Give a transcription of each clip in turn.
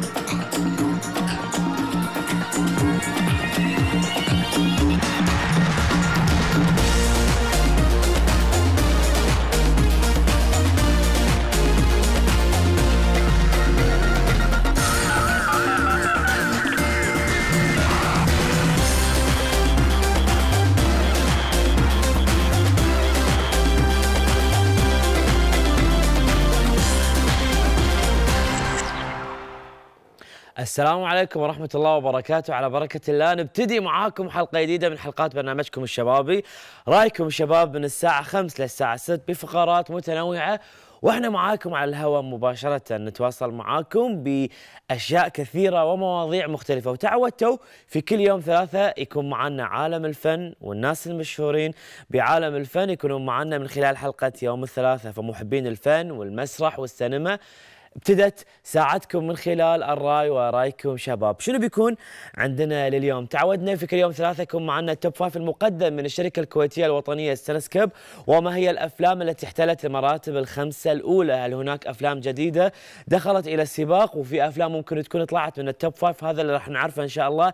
Thank you. السلام عليكم ورحمة الله وبركاته على بركة الله نبتدي معاكم حلقة جديدة من حلقات برنامجكم الشبابي رايكم الشباب من الساعة 5 للساعة 6 بفقرات متنوعة واحنا معاكم على الهواء مباشرة نتواصل معاكم بأشياء كثيرة ومواضيع مختلفة وتعودتوا في كل يوم ثلاثة يكون معنا عالم الفن والناس المشهورين بعالم الفن يكونوا معنا من خلال حلقة يوم الثلاثة فمحبين الفن والمسرح والسينما ابتدت ساعتكم من خلال الراي ورايكم شباب شنو بيكون عندنا لليوم تعودنا في كل يوم ثلاثة يكون معنا التوب فايف المقدم من الشركة الكويتية الوطنية ستنسكب وما هي الأفلام التي احتلت المراتب الخمسة الأولى هل هناك أفلام جديدة دخلت إلى السباق وفي أفلام ممكن تكون طلعت من التوب فايف هذا اللي راح نعرفه إن شاء الله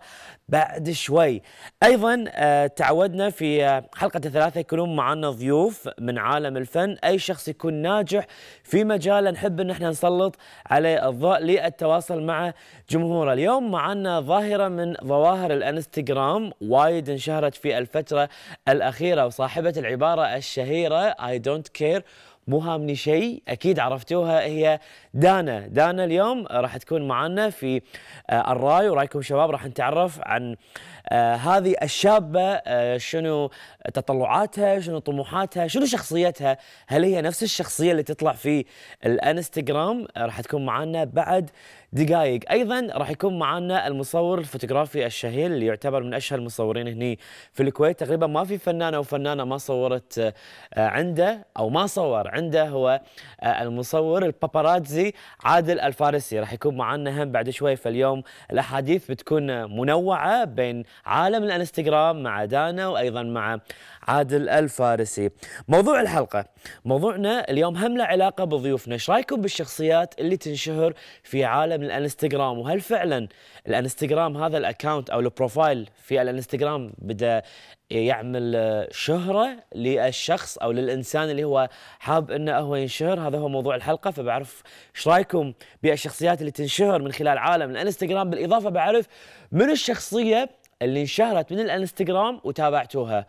بعد شوي أيضا آه، تعودنا في حلقة ثلاثة يكونون معنا ضيوف من عالم الفن أي شخص يكون ناجح في مجاله نحب أن احنا نسلط السلط على الضوء للتواصل مع جمهوره اليوم معنا ظاهرة من ظواهر الانستغرام وايد انشهرت في الفترة الأخيرة وصاحبة العبارة الشهيرة اي دونت كير مو هامني شيء اكيد عرفتوها هي دانا دانا اليوم راح تكون معنا في آه، الراي ورايكم شباب راح نتعرف عن آه، هذه الشابه آه، شنو تطلعاتها شنو طموحاتها شنو شخصيتها هل هي نفس الشخصيه اللي تطلع في الانستغرام راح تكون معنا بعد دقائق ايضا راح يكون معنا المصور الفوتوغرافي الشهير اللي يعتبر من اشهر المصورين هنا في الكويت تقريبا ما في فنانه او فنانه ما صورت آه، عنده او ما صور عنده هو آه، المصور الباباراتزي عادل الفارسي راح يكون معنا هم بعد شوي فاليوم الاحاديث بتكون منوعه بين عالم الانستغرام مع دانا وايضا مع عادل الفارسي موضوع الحلقة موضوعنا اليوم هم له علاقة بضيوفنا ايش رايكم بالشخصيات اللي تنشهر في عالم الانستغرام وهل فعلا الانستغرام هذا الاكاونت او البروفايل في الانستغرام بدا يعمل شهرة للشخص أو للإنسان اللي هو حاب أنه هو ينشهر هذا هو موضوع الحلقة فبعرف إيش رايكم بالشخصيات اللي تنشهر من خلال عالم الانستغرام بالإضافة بعرف من الشخصية اللي انشهرت من الانستغرام وتابعتوها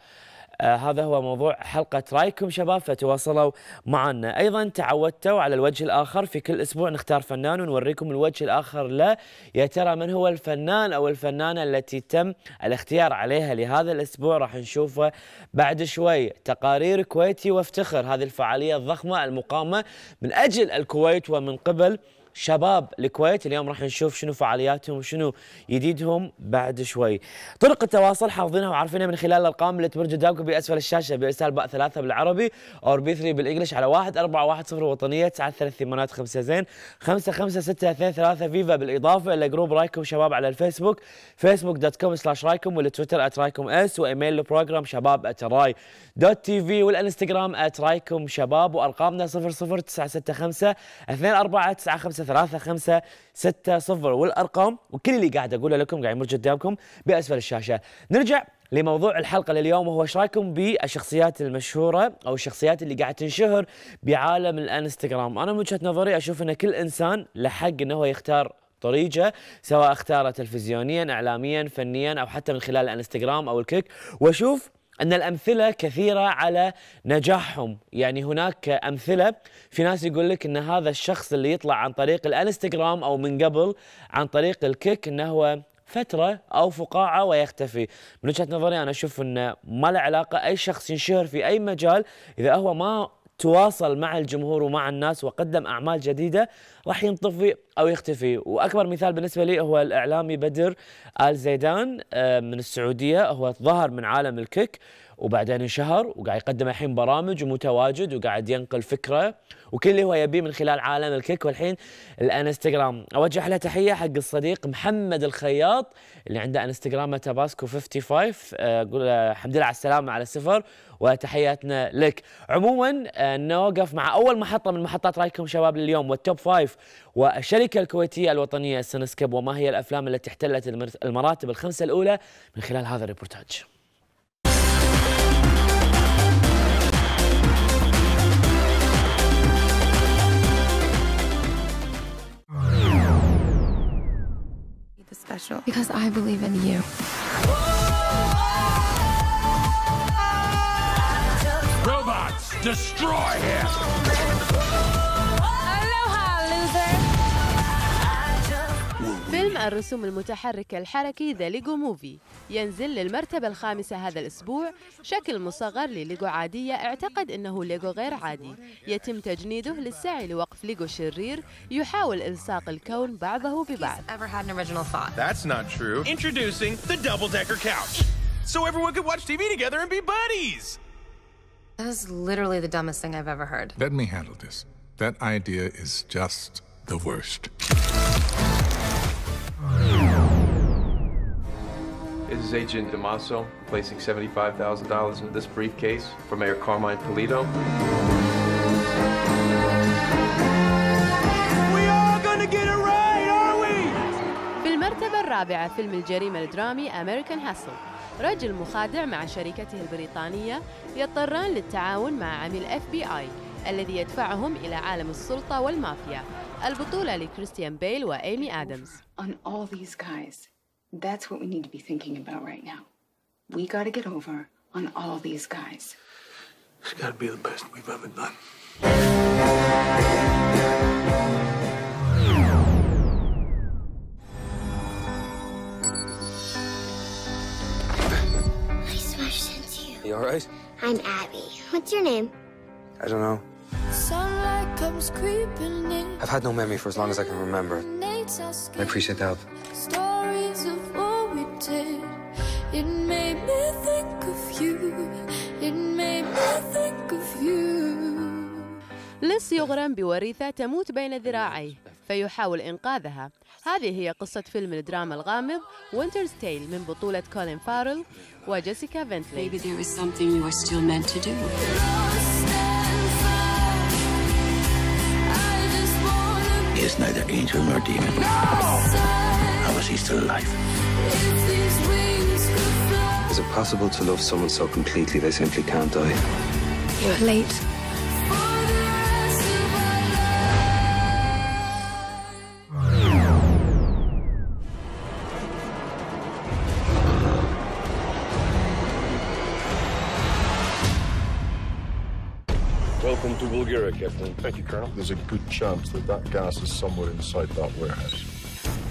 آه، هذا هو موضوع حلقة رايكم شباب فتواصلوا معنا أيضا تعودتوا على الوجه الآخر في كل أسبوع نختار فنان ونوريكم الوجه الآخر له يا ترى من هو الفنان أو الفنانة التي تم الاختيار عليها لهذا الأسبوع راح نشوفه بعد شوي تقارير كويتي وافتخر هذه الفعالية الضخمة المقامة من أجل الكويت ومن قبل شباب الكويت اليوم راح نشوف شنو فعالياتهم وشنو جديدهم بعد شوي طرق التواصل حافظينها وعارفينها من خلال الارقام اللي تمر قدامكم باسفل الشاشه بارسال باء ثلاثه بالعربي او بي 3 بالانجلش على 1 4 1 0 وطنيه 9 ثلاث 5 زين 5 5 6 2 3 فيفا بالاضافه الى جروب رايكم شباب على الفيسبوك فيسبوك دوت كوم سلاش رايكم والتويتر ات رايكم اس وايميل البروجرام شباب ات راي دوت تي في والانستغرام ات رايكم شباب وارقامنا 00965 2495 ثلاثة 3 5 6 0 والارقام وكل اللي قاعد اقوله لكم قاعد يمر قدامكم باسفل الشاشه نرجع لموضوع الحلقة لليوم وهو ايش رايكم بالشخصيات المشهورة او الشخصيات اللي قاعد تنشهر بعالم الانستغرام، انا من وجهة نظري اشوف ان كل انسان له حق انه هو يختار طريقه سواء اختاره تلفزيونيا اعلاميا فنيا او حتى من خلال الانستغرام او الكيك واشوف أن الأمثلة كثيرة على نجاحهم يعني هناك أمثلة في ناس يقول لك أن هذا الشخص اللي يطلع عن طريق الانستغرام أو من قبل عن طريق الكيك أنه هو فترة أو فقاعة ويختفي من وجهة نظري أنا أشوف أنه ما له علاقة أي شخص ينشهر في أي مجال إذا هو ما تواصل مع الجمهور ومع الناس وقدم أعمال جديدة راح ينطفي او يختفي واكبر مثال بالنسبه لي هو الاعلامي بدر ال زيدان آه، من السعوديه هو ظهر من عالم الكيك وبعدين انشهر وقاعد يقدم الحين برامج ومتواجد وقاعد ينقل فكره وكل اللي هو يبيه من خلال عالم الكيك والحين الانستغرام اوجه له تحيه حق الصديق محمد الخياط اللي عنده انستغرام تاباسكو 55 آه، اقول الحمد لله على السلامه على السفر وتحياتنا لك عموما آه، نوقف مع اول محطه من محطات رايكم شباب اليوم والتوب فايف والشركه الملكة الكويتية الوطنية السنسكب وما هي الأفلام التي احتلت المراتب الخمسة الأولى من خلال هذا الريبورتاج because I believe in you. Robots, destroy him! فيلم الرسوم المتحركة الحركي ذا ليجو موفي ينزل للمرتبة الخامسة هذا الأسبوع شكل مصغر لليجو عادية اعتقد أنه ليجو غير عادي يتم تجنيده للسعي لوقف ليجو شرير يحاول إلصاق الكون بعضه ببعض That's not true. Introducing the double-decker couch. So everyone could watch TV together and be buddies. That is literally the dumbest thing I've ever heard. Let me handle this. That idea is just the worst. This is Agent DeMasso, placing $75,000 into this briefcase for Mayor Carmine Polito. الرابعة فيلم الجريمة الدرامي American Hustle رجل مخادع مع شركته البريطانية يضطران للتعاون مع عميل FBI الذي يدفعهم إلى عالم السلطة والمافيا البطولة لكريستيان بيل وإيمي آدمز On all these guys. That's what we need to be thinking about right now. We gotta get over on all these guys. It's gotta be the best we've ever done. I smashed into you. You alright? I'm Abby. What's your name? I don't know. Sunlight comes creeping in. I've had no memory for as long as I can remember. I appreciate the help. لص يغرم بوريثه تموت بين ذراعيه فيحاول انقاذها هذه هي قصه فيلم الدراما الغامض وينترز تيل من بطوله كولين فارل وجيسيكا فنتلي It's neither angel nor demon. he's still alive. Is it possible to love someone so completely they simply can't die? You're late. Welcome to Bulgaria, Captain. Thank you, Colonel. There's a good chance that that gas is somewhere inside that warehouse.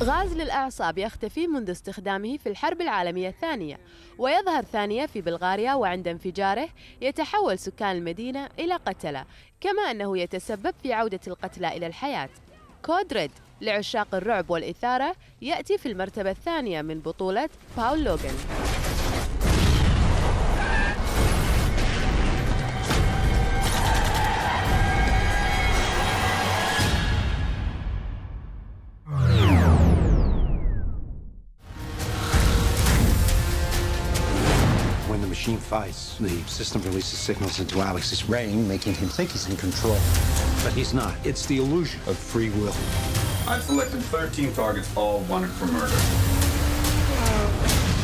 غاز للأعصاب يختفي منذ استخدامه في الحرب العالمية الثانية ويظهر ثانية في بلغاريا وعند انفجاره يتحول سكان المدينة إلى قتلة كما أنه يتسبب في عودة القتلى إلى الحياة كود ريد لعشاق الرعب والإثارة يأتي في المرتبة الثانية من بطولة باول لوغان team fights, the system releases signals into Alex's brain, making him think he's in control. But he's not. It's the illusion of free will. I've selected 13 targets, all wanted for murder.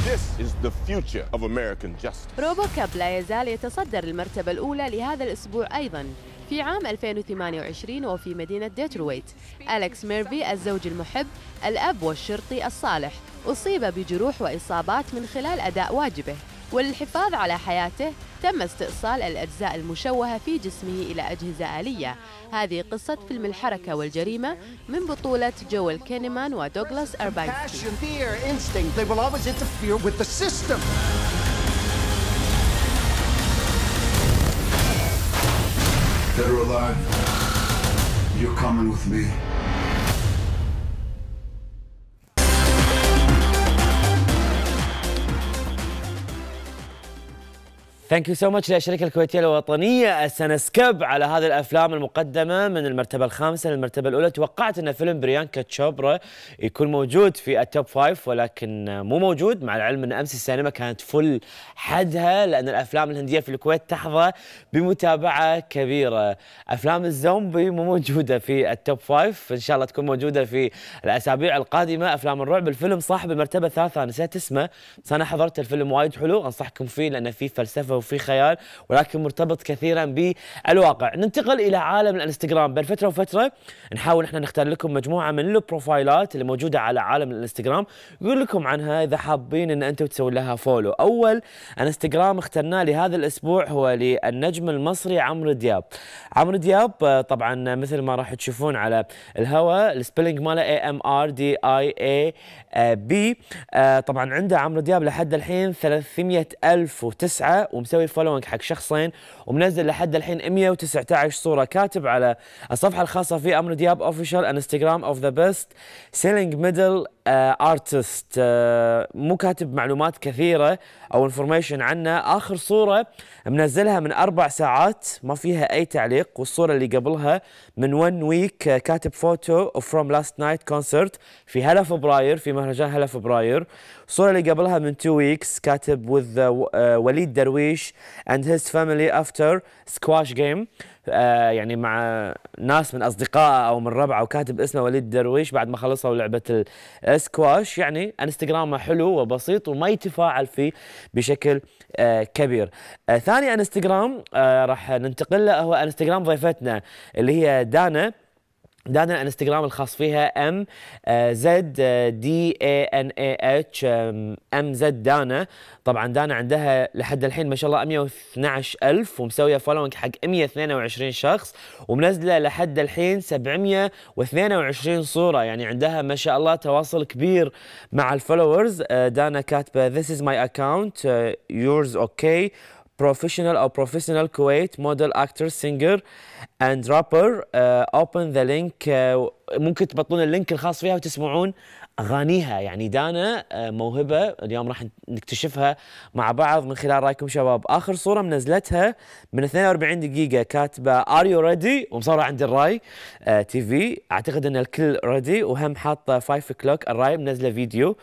This is the future of American justice. روبو لا يزال يتصدر المرتبة الأولى لهذا الأسبوع أيضاً في عام 2028 وفي مدينة ديترويت أليكس ميرفي الزوج المحب الأب والشرطي الصالح أصيب بجروح وإصابات من خلال أداء واجبه وللحفاظ على حياته تم استئصال الأجزاء المشوهة في جسمه إلى أجهزة آلية هذه قصة فيلم الحركة والجريمة من بطولة جويل كينيمان ودوغلاس أرباينسكي alive, you're coming with me. ثانك يو سو ماتش للشركه الكويتيه الوطنيه سنسكب على هذه الافلام المقدمه من المرتبه الخامسه للمرتبه الاولى توقعت ان فيلم بريانكا تشوبرا يكون موجود في التوب فايف ولكن مو موجود مع العلم ان امس السينما كانت فل حدها لان الافلام الهنديه في الكويت تحظى بمتابعه كبيره افلام الزومبي مو موجوده في التوب فايف ان شاء الله تكون موجوده في الاسابيع القادمه افلام الرعب الفيلم صاحب المرتبه الثالثه نسيت اسمه بس انا حضرت الفيلم وايد حلو انصحكم فيه لان فيه فلسفه وفي خيال ولكن مرتبط كثيرا بالواقع ننتقل الى عالم الانستغرام بين فتره وفتره نحاول احنا نختار لكم مجموعه من البروفايلات اللي موجوده على عالم الانستغرام نقول لكم عنها اذا حابين ان انتم تسوون لها فولو اول انستغرام اخترناه لهذا الاسبوع هو للنجم المصري عمرو دياب عمرو دياب طبعا مثل ما راح تشوفون على الهواء السبيلنج ماله اي ام ار دي اي اي بي طبعا عنده عمرو دياب لحد الحين 300 ألف وتسعة مسوي فولوينج حق شخصين ومنزل لحد الحين 119 صوره كاتب على الصفحه الخاصه في امر دياب اوفيشال انستغرام اوف ذا بيست سيلينج ميدل ارتست آه، آه، مو كاتب معلومات كثيره او انفورميشن عنه اخر صوره منزلها من اربع ساعات ما فيها اي تعليق والصوره اللي قبلها من ون ويك آه، كاتب فوتو فروم لاست نايت كونسرت في هلا فبراير في مهرجان هلا فبراير الصوره اللي قبلها من تو ويكس كاتب وذ وليد درويش اند هيز فاميلي افتر سكواش جيم آه، يعني مع ناس من اصدقائه او من ربعه وكاتب اسمه وليد درويش بعد ما خلصوا لعبه الاسكواش يعني انستغرامه حلو وبسيط وما يتفاعل فيه بشكل آه، كبير. آه، ثاني انستغرام راح ننتقل له هو انستغرام ضيفتنا اللي هي دانا دانا الانستغرام الخاص فيها ام آه، زد دي اي ان اي اتش ام زد دانا طبعا دانا عندها لحد الحين ما شاء الله 112000 ومسويه فولوينج حق 122 شخص ومنزله لحد الحين 722 صوره يعني عندها ما شاء الله تواصل كبير مع الفولورز آه، دانا كاتبه ذيس از ماي اكونت يورز اوكي professional or professional Kuwait model actor singer and rapper uh, open the link uh, ممكن تبطلون اللينك الخاص فيها وتسمعون اغانيها يعني دانا آه، موهبه اليوم راح نكتشفها مع بعض من خلال رايكم شباب اخر صوره منزلتها من 42 دقيقه كاتبه ار يو ريدي ومصوره عند الراي آه، تي في اعتقد ان الكل ريدي وهم حاطه 5 كلوك الراي منزله فيديو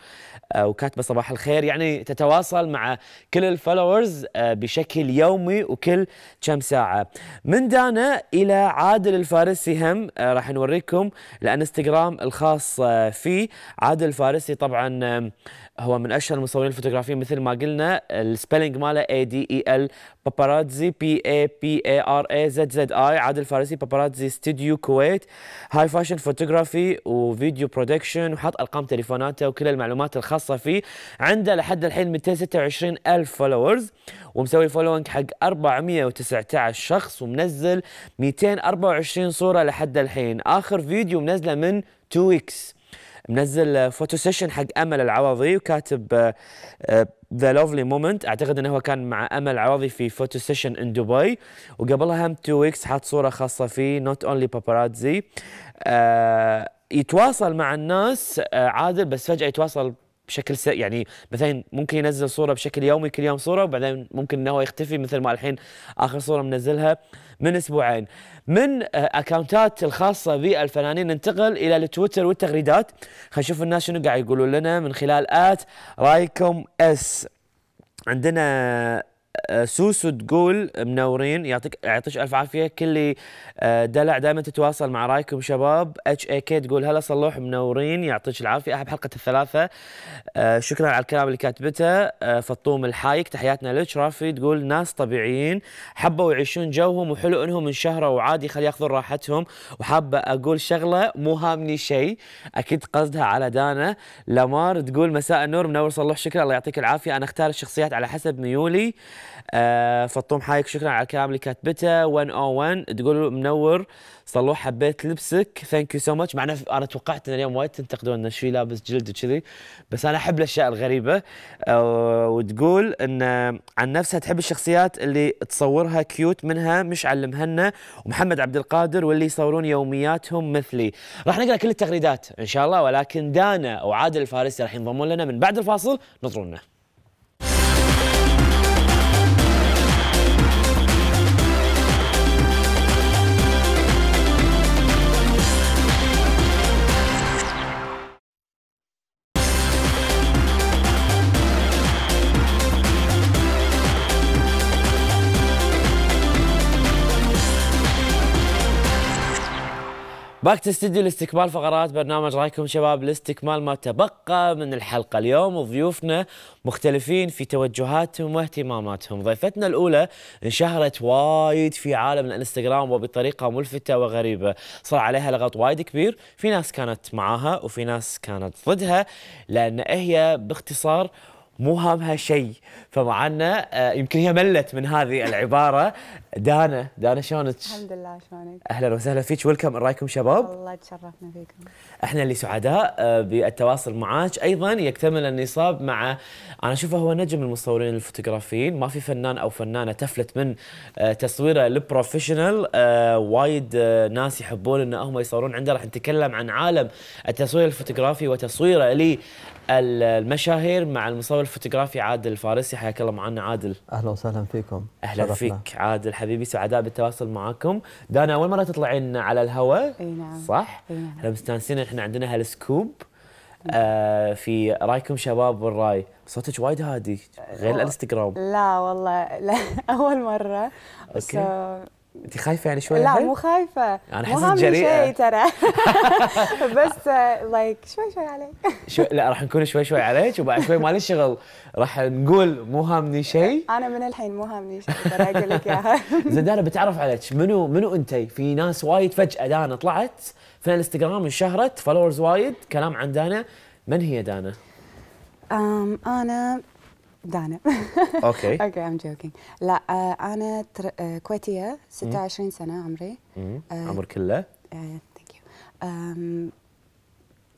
آه، وكاتبه صباح الخير يعني تتواصل مع كل الفولورز بشكل يومي وكل كم ساعه من دانا الى عادل الفارسي هم راح نوريكم الانستغرام الخاص فيه عادل الفارسي طبعا هو من اشهر المصورين الفوتوغرافيين مثل ما قلنا السبيلنج ماله اي دي اي ال باباراتزي بي اي بي اي ار اي زد زد اي عادل الفارسي باباراتزي استوديو كويت هاي فاشن فوتوغرافي وفيديو برودكشن وحط ارقام تليفوناته وكل المعلومات الخاصه فيه عنده لحد الحين 226 الف فولورز ومسوي فولوينج حق 419 شخص ومنزل 224 صوره لحد الحين اخر فيديو منزله من 2 ويكس منزل فوتو سيشن حق امل العوضي وكاتب ذا لوفلي مومنت اعتقد انه هو كان مع امل عوضي في فوتو سيشن ان دبي وقبلها هم تو ويكس حاط صوره خاصه فيه نوت اونلي باباراتزي يتواصل مع الناس آه، عادل بس فجاه يتواصل بشكل س... يعني مثلا ممكن ينزل صوره بشكل يومي كل يوم صوره وبعدين ممكن انه يختفي مثل ما الحين اخر صوره منزلها من اسبوعين من اكونتات آه، الخاصه بالفنانين ننتقل الى التويتر والتغريدات خلينا نشوف الناس شنو قاعد يقولوا لنا من خلال ات رايكم اس عندنا آه، سوسو تقول منورين يعطيك يعطيك الف عافيه كل آه، دلع دائما تتواصل مع رايكم شباب اتش اي كي تقول هلا صلوح منورين يعطيك العافيه احب حلقه الثلاثه آه، شكرا على الكلام اللي كاتبته فطوم الحايك تحياتنا لك رافي تقول ناس طبيعيين حبوا يعيشون جوهم وحلو انهم انشهروا وعادي خلي ياخذون راحتهم وحابه اقول شغله مو هامني شيء اكيد قصدها على دانا لمار تقول مساء النور منور صلوح شكرا الله يعطيك العافيه انا اختار الشخصيات على حسب ميولي آه فطوم حايك شكرا على الكلام اللي كاتبته 101 تقول منور صلوح حبيت لبسك ثانك يو سو ماتش معنا انا توقعت ان اليوم وايد تنتقدون شو لابس جلد وكذي بس انا احب الاشياء الغريبه آه وتقول ان عن نفسها تحب الشخصيات اللي تصورها كيوت منها مشعل علمهن ومحمد عبد القادر واللي يصورون يومياتهم مثلي راح نقرا كل التغريدات ان شاء الله ولكن دانا وعادل الفارسي راح ينضمون لنا من بعد الفاصل نطرونه باك تستديو لاستكمال فقرات برنامج رايكم شباب لاستكمال ما تبقى من الحلقه اليوم ضيوفنا مختلفين في توجهاتهم واهتماماتهم ضيفتنا الاولى انشهرت وايد في عالم الانستغرام وبطريقه ملفته وغريبه صار عليها لغط وايد كبير في ناس كانت معاها وفي ناس كانت ضدها لان هي باختصار مو هامها شيء فمعنا آه، يمكن هي ملت من هذه العباره دانا دانا شلونك؟ الحمد لله شلونك؟ اهلا وسهلا فيك ويلكم رايكم شباب؟ والله تشرفنا فيكم احنا اللي سعداء آه، بالتواصل معاك ايضا يكتمل النصاب مع انا اشوفه هو نجم المصورين الفوتوغرافيين ما في فنان او فنانه تفلت من آه، تصويره البروفيشنال وايد ناس يحبون ان هم يصورون عنده راح نتكلم عن عالم التصوير الفوتوغرافي وتصويره المشاهير مع المصور الفوتوغرافي عادل الفارسي حياك الله معنا عادل اهلا وسهلا فيكم اهلا شرفنا. فيك عادل حبيبي سعداء بالتواصل معاكم دانا اول مره تطلعين على الهواء اي نعم صح اي نعم احنا مستانسين احنا عندنا هالسكوب آه في رايكم شباب والراي صوتك وايد هادي غير الانستغرام لا والله لا اول مره اوكي انت خايفه يعني شوي لا مو خايفه انا حاسس جريئه شيء ترى بس لايك شوي شوي عليك شوي لا راح نكون شوي شوي عليك وبعد شوي مالي شغل راح نقول مو هامني شيء انا من الحين مو هامني شيء ترى اقول لك اياها زدانه بتعرف عليك منو منو انت في ناس وايد فجاه دانا طلعت في الانستغرام انشهرت فولورز وايد كلام عن دانا من هي دانا؟ انا دانا اوكي اوكي ام جوكينج لا آه، انا تر... آه، كويتيه 26 سنه عمري آه، عمر كله؟ ثانك يو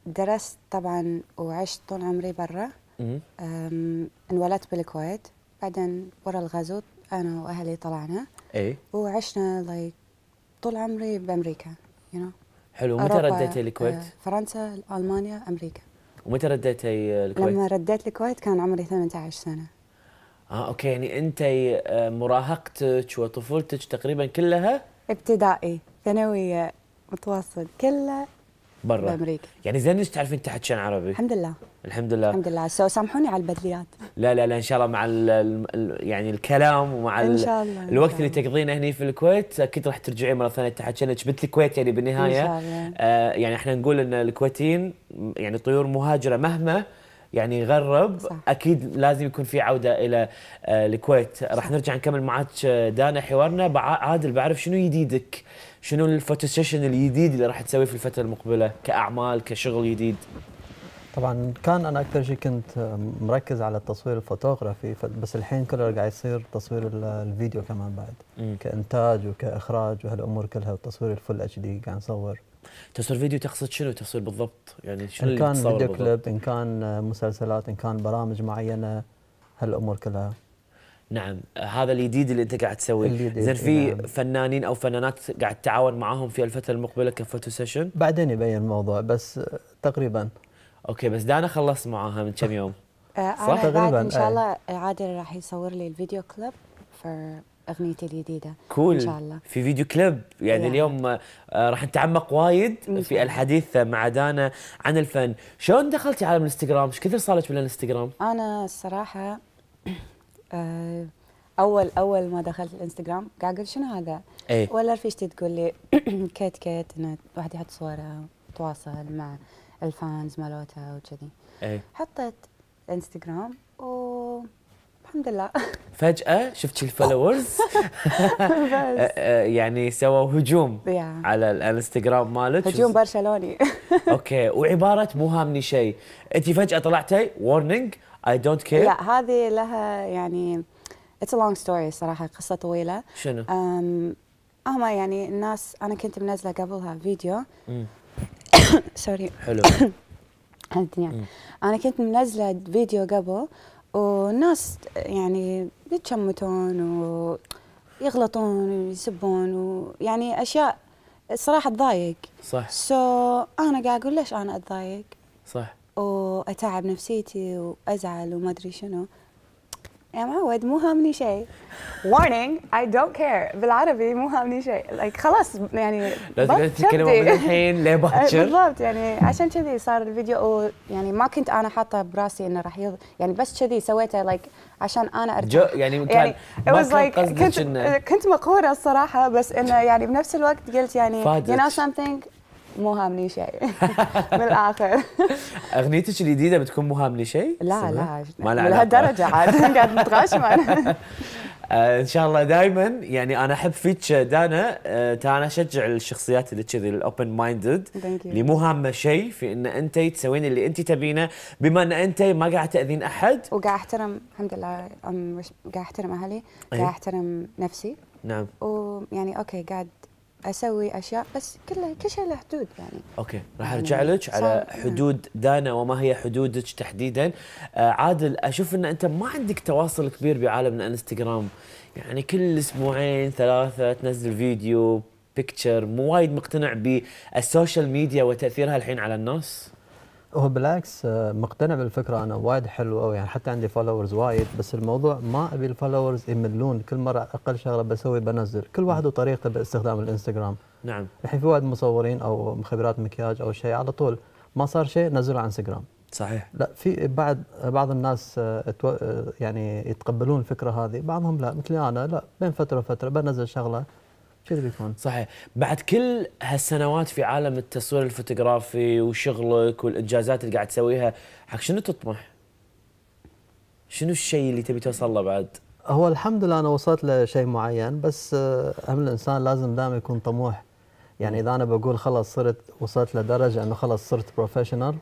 درست طبعا وعشت طول عمري برا انولدت بالكويت بعدين ورا الغزو انا واهلي طلعنا اي وعشنا لايك طول عمري بامريكا يو you know. حلو متى رديتي الكويت؟ فرنسا المانيا امريكا ومتى رديتي الكويت؟ لما رديت الكويت كان عمري 18 سنه اه اوكي يعني انت آه، مراهقتك وطفولتك تقريبا كلها ابتدائي ثانويه متوسط كله برا بامريكا يعني زين ليش تعرفين تحكين عربي؟ الحمد لله الحمد لله الحمد لله سو سامحوني على البدريات لا لا لا ان شاء الله مع الـ الـ يعني الكلام ومع إن شاء الله الوقت اللي تقضينه هنا في الكويت اكيد راح ترجعين مره ثانيه تحكين جبت الكويت يعني بالنهايه ان شاء الله آه يعني احنا نقول ان الكويتيين يعني طيور مهاجره مهما يعني غرب صح. اكيد لازم يكون في عوده الى آه، الكويت راح نرجع نكمل معك آه، دانا حوارنا عادل بعرف شنو جديدك شنو الفوتو سيشن الجديد اللي راح تسويه في الفتره المقبله كاعمال كشغل جديد طبعا كان انا اكثر شيء كنت مركز على التصوير الفوتوغرافي بس الحين كله قاعد يصير تصوير الفيديو كمان بعد م. كانتاج وكاخراج وهالامور كلها والتصوير الفل اتش دي قاعد نصور تصوير فيديو تقصد شنو تصوير بالضبط يعني شنو ان كان فيديو كليب ان كان مسلسلات ان كان برامج معينه هالامور كلها نعم هذا الجديد اللي انت قاعد تسويه زين في نعم. فنانين او فنانات قاعد تتعاون معاهم في الفتره المقبله كفوتو سيشن بعدين يبين الموضوع بس تقريبا اوكي بس دانا خلصت معاها من كم يوم آه، صح تقريبا ان شاء الله عادل راح يصور لي الفيديو كليب اغنيتي الجديده كول cool. ان شاء الله في فيديو كليب يعني yeah. اليوم آه، راح نتعمق وايد في الحديث مع دانا عن الفن شلون دخلتي عالم الانستغرام ايش كثر صار لك بالانستغرام انا الصراحه آه، اول اول ما دخلت الانستغرام قاعد اقول شنو هذا؟ ايه ولا رفيجتي تقول لي كيت كيت انه واحد يحط صوره تواصل مع الفانز مالوتها وكذي ايه حطيت انستغرام و الحمد لله فجأة شفت الفولورز آه، آه، يعني سووا هجوم على الانستغرام مالك هجوم برشلوني اوكي وعبارة مو هامني شيء انت فجأة طلعتي ورنينج I don't care. لا هذه لها يعني it's a long story صراحه قصه طويله شنو؟ هم يعني الناس انا كنت منزله قبلها فيديو سوري حلو الدنيا انا كنت منزله فيديو قبل والناس يعني يتشمتون ويغلطون ويسبون ويعني اشياء الصراحه تضايق صح سو so, انا قاعد اقول ليش انا اتضايق صح واتعب نفسيتي وازعل وما ادري شنو يا معود مو هامني شيء warning I don't care بالعربي مو هامني شيء like خلاص يعني لازم تتكلموا من الحين لباكر بالضبط يعني عشان كذي صار الفيديو يعني ما كنت انا حاطه براسي انه راح يض يعني بس كذي سويته لايك like عشان انا ارتاح يعني كان يعني ما was like كنت كنت مقهوره الصراحه بس انه يعني بنفس الوقت قلت يعني you know something مو هامني شيء من الاخر اغنيتك الجديده بتكون مو هامني شيء؟ لا لا ما لهالدرجه عاد قاعد نتغاشم آه، ان شاء الله دائما يعني انا احب فيك دانا آه، ترى انا اشجع الشخصيات اللي كذي الاوبن مايندد اللي مو هامه شيء في ان انت تسوين اللي انت تبينه بما ان انت ما قاعد تاذين احد وقاعد احترم الحمد لله قاعد احترم اهلي قاعد إيه. احترم نفسي نعم ويعني اوكي قاعد اسوي اشياء بس كله كل شيء له حدود يعني اوكي راح ارجع يعني لك على حدود دانا وما هي حدودك تحديدا آه عادل اشوف ان انت ما عندك تواصل كبير بعالم الانستغرام يعني كل اسبوعين ثلاثه تنزل فيديو بيكتشر مو وايد مقتنع بالسوشيال ميديا وتاثيرها الحين على الناس هو بالعكس آه، مقتنع بالفكره انا وايد حلوه أو يعني حتى عندي فولورز وايد بس الموضوع ما ابي الفولورز يملون كل مره اقل شغله بسوي بنزل كل واحد وطريقته باستخدام الانستغرام نعم الحين في وايد مصورين او خبرات مكياج او شيء على طول ما صار شيء نزلوا على انستغرام صحيح لا في بعد بعض الناس آه، آه، يعني يتقبلون الفكره هذه بعضهم لا مثل انا لا بين فتره وفتره بنزل شغله كذا بيكون صحيح بعد كل هالسنوات في عالم التصوير الفوتوغرافي وشغلك والانجازات اللي قاعد تسويها حق شنو تطمح؟ شنو الشيء اللي تبي توصل له بعد؟ هو الحمد لله انا وصلت لشيء معين بس آه، هم الانسان لازم دائما يكون طموح يعني اذا انا بقول خلاص صرت وصلت لدرجه انه خلاص صرت بروفيشنال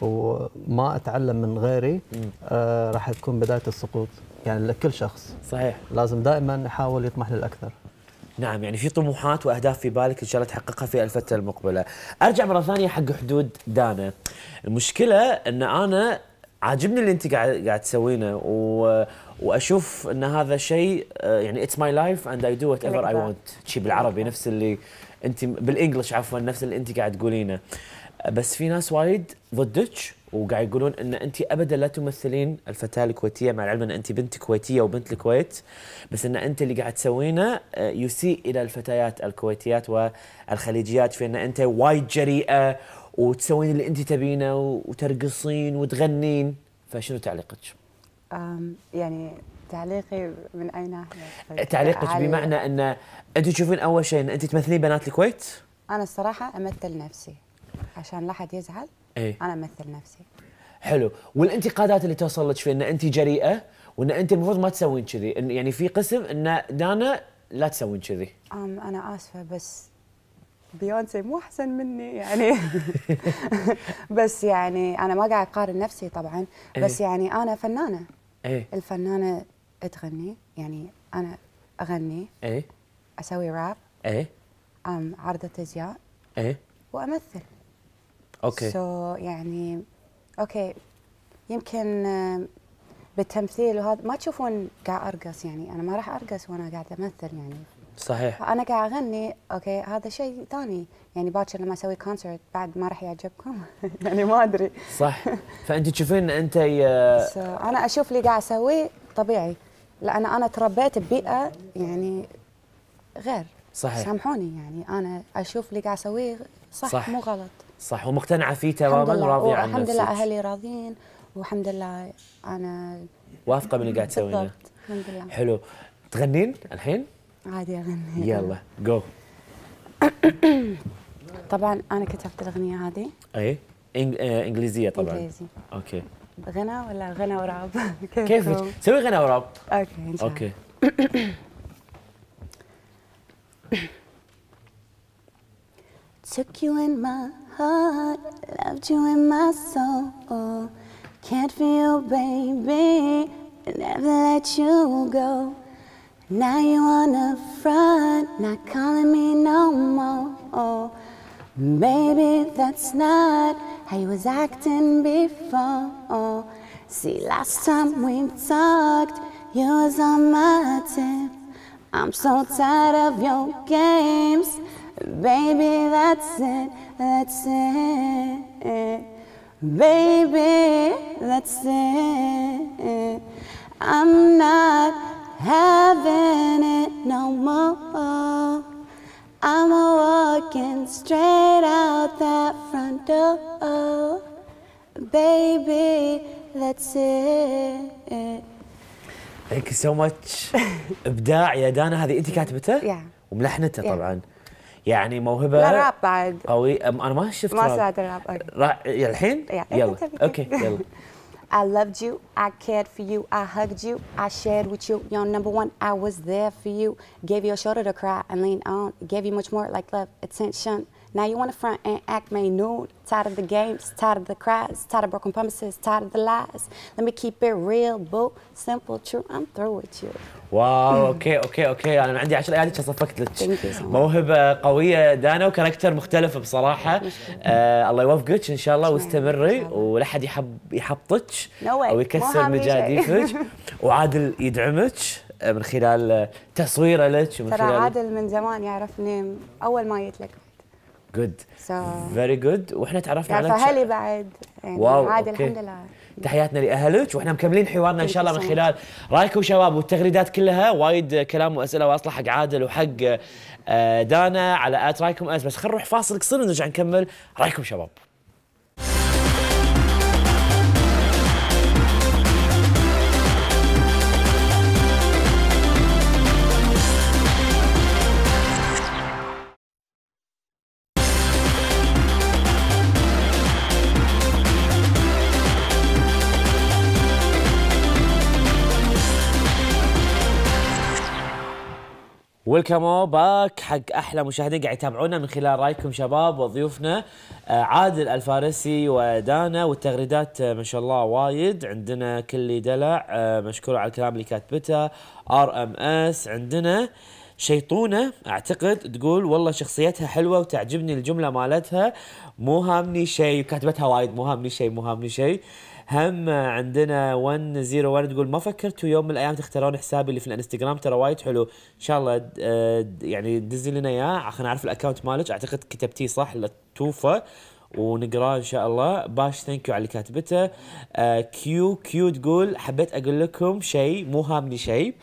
وما اتعلم من غيري آه راح تكون بدايه السقوط يعني لكل شخص صحيح لازم دائما يحاول يطمح للاكثر نعم يعني في طموحات واهداف في بالك ان شاء الله تحققها في الفتره المقبله. ارجع مره ثانيه حق حدود دانا. المشكله ان انا عاجبني اللي انت قاعد قاعد تسوينه و... واشوف ان هذا شيء آه، يعني اتس ماي لايف اند اي دو وات ايفر اي ونت شيء بالعربي نفس اللي انت بالانجلش عفوا نفس اللي انت قاعد تقولينه. بس في ناس وايد ضدك وقاعد يقولون ان انت ابدا لا تمثلين الفتاه الكويتيه مع العلم ان انت بنت كويتيه وبنت الكويت بس ان انت اللي قاعد تسوينه يسيء آه، الى الفتيات الكويتيات والخليجيات في ان انت وايد جريئه وتسوين اللي انت تبينه وترقصين وتغنين فشنو تعليقك؟ يعني تعليقي من اي ناحيه؟ طيب، تعليقك بمعنى ان انت تشوفين اول شيء ان انت تمثلين بنات الكويت؟ انا الصراحه امثل نفسي عشان لا حد يزعل ايه؟ انا امثل نفسي حلو والانتقادات اللي توصل لك في ان انت جريئه وان انت المفروض ما تسوين كذي يعني في قسم ان دانا لا تسوين كذي انا اسفه بس بيونسي مو احسن مني يعني بس يعني انا ما قاعد اقارن نفسي طبعا إيه. بس ايه؟ يعني انا فنانه ايه؟ الفنانه تغني يعني انا اغني ايه؟ اسوي راب ايه؟ عرضة ازياء ايه؟ وامثل اوكي سو so, يعني اوكي يمكن آه، بالتمثيل وهذا ما تشوفون قاعد ارقص يعني انا ما راح ارقص وانا قاعده امثل يعني صحيح انا قاعد اغني اوكي هذا شيء ثاني يعني باكر لما اسوي كونسرت بعد ما راح يعجبكم يعني ما ادري صح فانت تشوفين انت ي... آه، so, انا اشوف اللي قاعد اسويه طبيعي لان انا تربيت ببيئه يعني غير صحيح سامحوني يعني انا اشوف اللي قاعد اسويه صح, صح مو غلط صح ومقتنعه فيه تماما وراضيه عن الحمد لله اهلي راضيين والحمد لله انا واثقه اللي قاعد تسوينه الحمد لله حلو تغنين الحين؟ عادي اغني يلا جو طبعا انا كتبت الاغنيه هذه اي آه، انجليزيه طبعا انجليزي اوكي غنى ولا غنى وراب؟ كيفك؟ سوي غنى وراب اوكي إن شاء اوكي Took you in my heart, loved you in my soul. Can't feel, baby, never let you go. Now you on the front, not calling me no more. Maybe that's not how you was acting before. See, last time we talked, you was on my tip. I'm so tired of your games. Baby, that's it, that's it. Baby, that's it. I'm not having it no more. I'm walking straight out that front door. Baby, that's it. Thank you so much. ابداع يا دانا هذه انت كاتبته؟ yeah. وملحنته طبعا. يعني موهبه لا راب بعد قوي انا ما شفت ما سمعت الراب الحين يلا اوكي يلا I loved you, I cared for you, I hugged you, I shared with you. Yo, number one, I was there for you. Gave you a shoulder to cry and lean on. Gave you much more like love, attention. Now you want to front and act my nude. Tired of the games, tired of the cries, tired of broken promises, tired of the lies. Let me keep it real, boo. Simple, true. I'm through with you. واو اوكي اوكي اوكي انا عندي 10 ايادي صفقت لك موهبه قويه دانا وكاركتر مختلف بصراحه آه الله يوفقك ان شاء الله واستمري ولا حد يحب يحبطك او يكسر مجاديفك وعادل يدعمك آه، من خلال تصويره لك خلال ترى عادل من زمان يعرفني اول ما جيت لك جود فيري جود واحنا تعرفنا على اهلي بعد يعني واو عادي الحمد لله تحياتنا لاهلك واحنا مكملين حوارنا ان شاء الله من خلال رايكم شباب والتغريدات كلها وايد كلام واسئله واصله حق عادل وحق آه، دانا على ات رايكم اس بس خلينا نروح فاصل قصير ونرجع نكمل رايكم شباب ويلكم باك حق احلى مشاهدين قاعد يتابعونا من خلال رايكم شباب وضيوفنا آه، عادل الفارسي ودانا والتغريدات آه، ما شاء الله وايد عندنا كل دلع آه، مشكور على الكلام اللي كاتبته ار ام اس عندنا شيطونه اعتقد تقول والله شخصيتها حلوه وتعجبني الجمله مالتها مو هامني شيء كاتبتها وايد مو هامني شيء مو هامني شيء هم عندنا 101 تقول ما فكرتوا يوم من الايام تختارون حسابي اللي في الانستغرام ترى وايد حلو ان شاء الله آه، يعني دزي لنا اياه عشان نعرف الاكونت مالك اعتقد كتبتيه صح لتوفى ونقراه ان شاء الله باش ثانك يو على اللي كاتبته كيو آه، كيو تقول حبيت اقول لكم شيء مو هامني شيء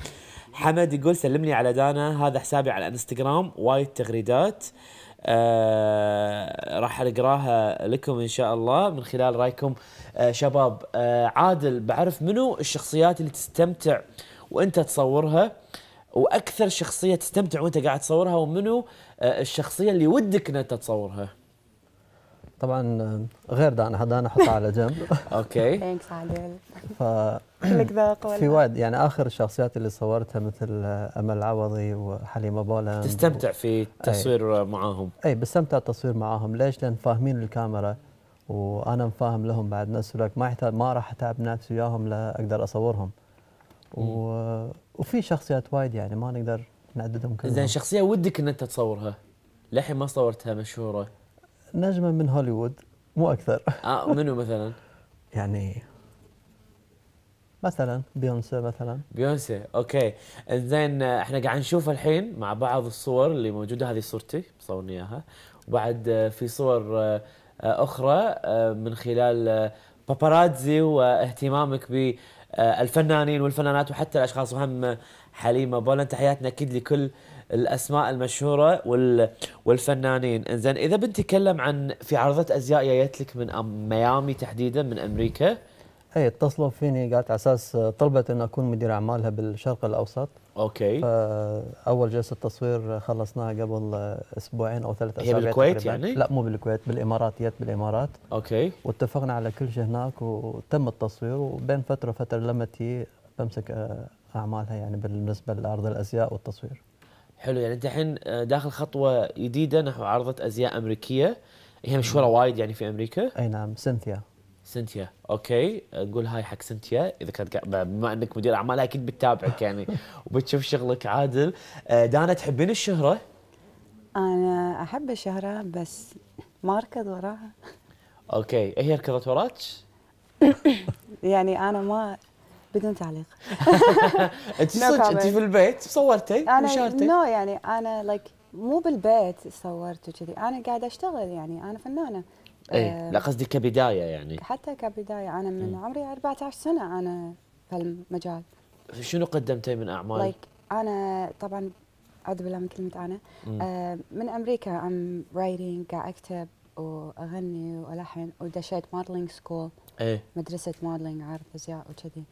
حمد يقول سلم لي على دانا هذا حسابي على الانستغرام وايد تغريدات آه آه، راح اقراها لكم ان شاء الله من خلال رايكم آه شباب آه عادل بعرف منو الشخصيات اللي تستمتع وانت تصورها واكثر شخصيه تستمتع وانت قاعد تصورها ومنو آه، الشخصيه اللي ودك ان انت تصورها؟ طبعا آه، غير دانا دانا احطها على جنب اوكي ثانكس عادل في وايد يعني اخر الشخصيات اللي صورتها مثل امل العوضي وحليمه بولا تستمتع في التصوير أي. معاهم اي بستمتع التصوير معاهم ليش؟ لان فاهمين الكاميرا وانا مفاهم لهم بعد نفس الوقت ما يحتاج ما راح اتعب نفسي وياهم لا اقدر اصورهم و... وفي شخصيات وايد يعني ما نقدر نعددهم كلهم زين شخصيه ودك ان انت تصورها للحين ما صورتها مشهوره نجمه من هوليوود مو اكثر آه منو مثلا؟ يعني مثلا بيونسي مثلا بيونسي اوكي زين احنا قاعد نشوف الحين مع بعض الصور اللي موجوده هذه صورتي مصورني اياها وبعد آه، في صور آه، اخرى آه، من خلال باباراتزي واهتمامك بالفنانين والفنانات وحتى الاشخاص وهم حليمه بولن تحياتنا اكيد لكل الاسماء المشهوره والفنانين انزين اذا بنتكلم عن في عرضه ازياء جايت لك من ميامي تحديدا من امريكا اي اتصلوا فيني قالت على اساس آه، طلبت ان اكون مدير اعمالها بالشرق الاوسط اوكي فاول جلسه تصوير خلصناها قبل آه، اسبوعين او ثلاث اسابيع هي بالكويت يعني؟ لا مو بالكويت بالامارات جت بالامارات اوكي واتفقنا على كل شيء هناك وتم التصوير وبين فتره وفتره لما هي بمسك آه، اعمالها يعني بالنسبه لعرض الازياء والتصوير. حلو يعني انت الحين داخل خطوه جديده نحو عرضه ازياء امريكيه هي مشهوره نعم. وايد يعني في امريكا؟ اي نعم سينثيا سنتيا اوكي نقول هاي حق سنتيا اذا كانت بما انك مدير اعمال اكيد بتتابعك يعني وبتشوف شغلك عادل آه، دانا تحبين الشهره انا احب الشهره بس ما اركض وراها اوكي هي ركضت وراك يعني انا ما بدون تعليق انت صدق انت في البيت صورتي وشارتي نو يعني انا لايك مو بالبيت صورت وكذي انا قاعده اشتغل يعني انا فنانه اي آه، لا قصدي كبدايه يعني حتى كبدايه انا من م. عمري 14 سنه انا بهالمجال شنو قدمتي من اعمال؟ لايك like انا طبعا اعوذ بالله من كلمه انا آه من امريكا ام رايتنج قاعد اكتب واغني والحن ودشيت مودلينج سكول ايه مدرسه مودلينج عارف ازياء وكذي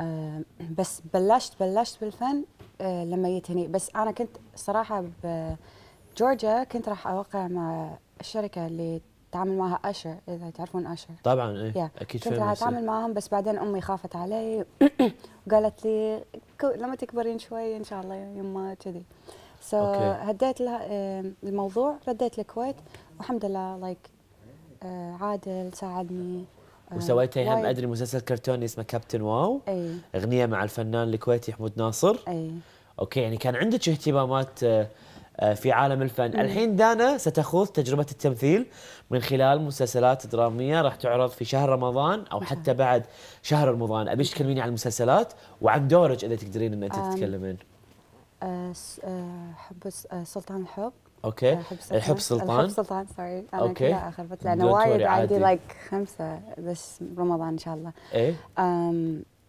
آه بس بلشت بلشت بالفن آه لما جيت هني بس انا كنت صراحه بجورجيا كنت راح اوقع مع الشركه اللي تعامل معها اشر اذا تعرفون اشر طبعا ايه yeah. اكيد كنت راح اتعامل معاهم بس بعدين امي خافت علي وقالت لي لما تكبرين شوي ان شاء الله يما كذي سو so okay. هديت لها الموضوع رديت الكويت والحمد لله لايك like آه، عادل ساعدني آه، وسويتي هم ادري مسلسل كرتوني اسمه كابتن واو اي اغنيه مع الفنان الكويتي حمود ناصر اي اوكي يعني كان عندك اهتمامات آه، آه، في عالم الفن مم. الحين دانا ستخوض تجربة التمثيل من خلال مسلسلات درامية راح تعرض في شهر رمضان أو حتى بعد شهر رمضان أبيش تكلميني عن المسلسلات وعن دورج إذا تقدرين أن أنت تتكلمين آه، آه، حب سلطان الحب اوكي الحب سلطان الحب سلطان, سلطان سوري انا اوكي اخربت لانه وايد عندي لايك خمسه بس رمضان ان شاء الله ايه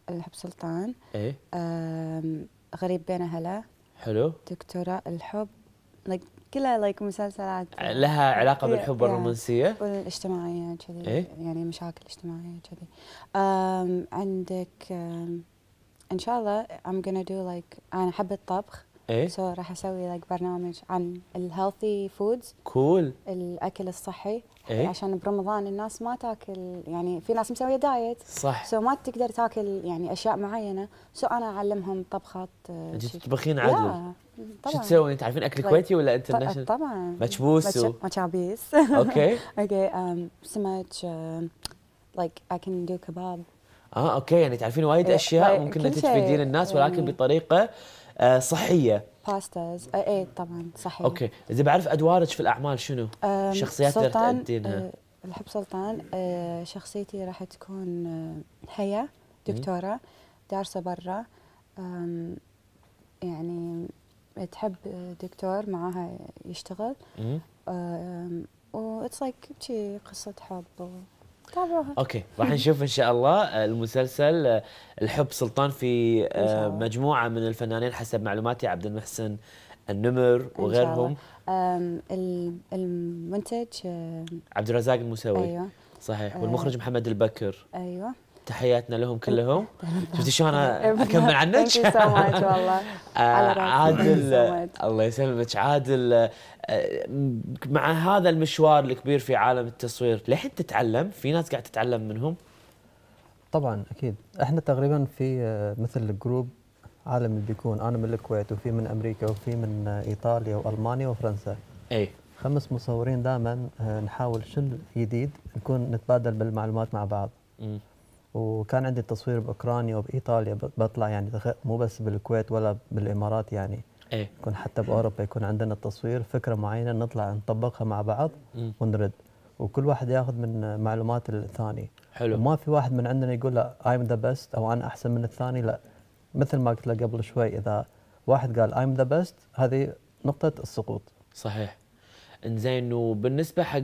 الحب سلطان ايه غريب بين اهله حلو دكتوره الحب like كلها لايك like مسلسلات لها علاقه بالحب والرومانسيه والاجتماعيه كذي إيه؟ يعني مشاكل اجتماعيه كذي عندك ان شاء الله I'm gonna do like انا احب الطبخ ايه سو so, راح اسوي like برنامج عن الهيلثي فودز كول الاكل الصحي إيه؟ عشان برمضان الناس ما تاكل يعني في ناس مسويه دايت صح سو so ما تقدر تاكل يعني اشياء معينه سو so انا اعلمهم طبخات انت آه، تطبخين عدل طبعا شو تسوي انت عارفين اكل طيب. كويتي ولا انترناشونال؟ طيب، طبعا مشبوس مكبوس مشابيس اوكي اوكي سمك لايك اي كان دو كباب اه اوكي يعني تعرفين وايد إيه، اشياء إيه، ممكن تفيدين الناس إيه. ولكن بطريقه آه، صحيه باستاز اي طبعا صحيح اوكي اذا بعرف ادوارك في الاعمال شنو؟ um، شخصيات اللي تأدينها الحب سلطان شخصيتي راح تكون هيا آه، دكتوره دارسه برا يعني تحب دكتور معاها يشتغل و اتس لايك شي قصه حب تابعوها اوكي راح نشوف ان شاء الله آه، المسلسل آه، الحب سلطان في آه، مجموعه من الفنانين حسب معلوماتي عبد المحسن النمر وغيرهم المنتج عبد الرزاق المسوي ايوه صحيح والمخرج محمد البكر ايوه تحياتنا لهم كلهم شفتي شلون اكمل عنك؟ والله عادل الله يسلمك عادل آه، مع هذا المشوار الكبير في عالم التصوير لحين تتعلم في ناس قاعد تتعلم منهم طبعا اكيد احنا تقريبا في آه، مثل الجروب اللي بيكون انا من الكويت وفي من امريكا وفي من آه، ايطاليا والمانيا وفرنسا اي خمس مصورين دائما نحاول شل جديد نكون نتبادل بالمعلومات مع بعض م. وكان عندي التصوير باوكرانيا وبايطاليا بطلع يعني مو بس بالكويت ولا بالامارات يعني ايه يكون حتى باوروبا يكون عندنا التصوير فكره معينه نطلع نطبقها مع بعض ونرد وكل واحد ياخذ من معلومات الثاني حلو وما في واحد من عندنا يقول لا ايم ذا بيست او انا احسن من الثاني لا مثل ما قلت لك قبل شوي اذا واحد قال ايم ذا بيست هذه نقطه السقوط صحيح انزين وبالنسبه حق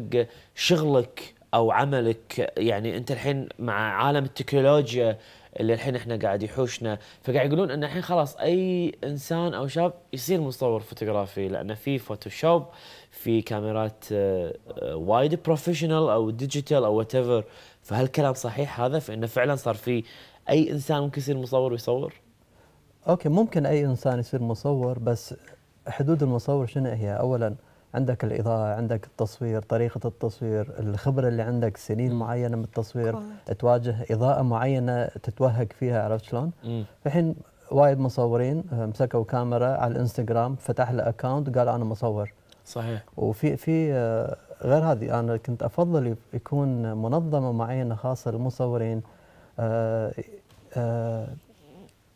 شغلك او عملك يعني انت الحين مع عالم التكنولوجيا اللي الحين احنا قاعد يحوشنا فقاعد يقولون ان الحين خلاص اي انسان او شاب يصير مصور فوتوغرافي لان في فوتوشوب في كاميرات آه، آه، وايد بروفيشنال او ديجيتال او وات ايفر فهل الكلام صحيح هذا فانه فعلا صار في اي انسان ممكن يصير مصور ويصور؟ اوكي ممكن اي انسان يصير مصور بس حدود المصور شنو هي؟ اولا عندك الإضاءة عندك التصوير طريقة التصوير الخبرة اللي عندك سنين مم. معينة من التصوير كويس. تواجه إضاءة معينة تتوهق فيها عرفت شلون في حين وايد مصورين آه، مسكوا كاميرا على الانستغرام فتح له اكونت قال انا مصور صحيح وفي في آه، غير هذه انا كنت افضل يكون منظمه معينه خاصه للمصورين آه،